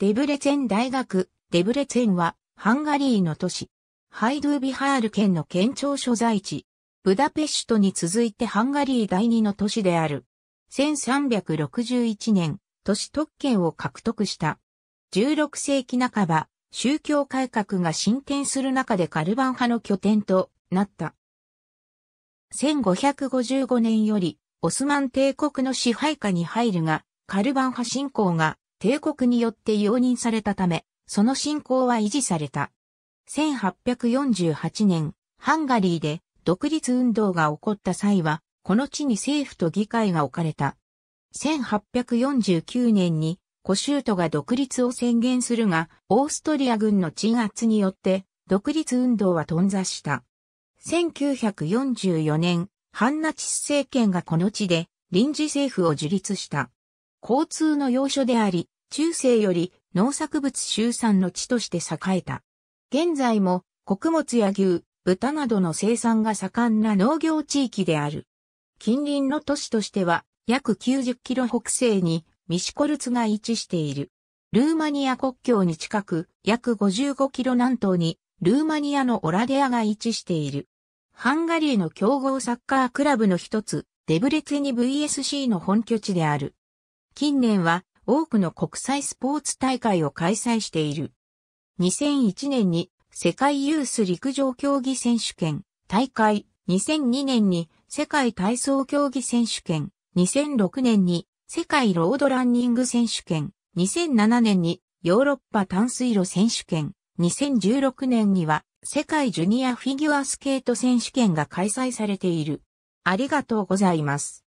デブレツェン大学、デブレツェンは、ハンガリーの都市。ハイドゥービハール県の県庁所在地。ブダペシュトに続いてハンガリー第二の都市である。1361年、都市特権を獲得した。16世紀半ば、宗教改革が進展する中でカルバン派の拠点となった。1555年より、オスマン帝国の支配下に入るが、カルバン派信仰が帝国によって容認されたため、その信仰は維持された。1848年、ハンガリーで独立運動が起こった際は、この地に政府と議会が置かれた。1849年にコシュートが独立を宣言するが、オーストリア軍の鎮圧によって独立運動は頓挫した。1944年、ハンナチス政権がこの地で臨時政府を樹立した。交通の要所であり、中世より農作物集産の地として栄えた。現在も穀物や牛、豚などの生産が盛んな農業地域である。近隣の都市としては約90キロ北西にミシコルツが位置している。ルーマニア国境に近く約55キロ南東にルーマニアのオラデアが位置している。ハンガリーの競合サッカークラブの一つ、デブレツェニ VSC の本拠地である。近年は多くの国際スポーツ大会を開催している。2001年に世界ユース陸上競技選手権大会、2002年に世界体操競技選手権、2006年に世界ロードランニング選手権、2007年にヨーロッパ淡水路選手権、2016年には世界ジュニアフィギュアスケート選手権が開催されている。ありがとうございます。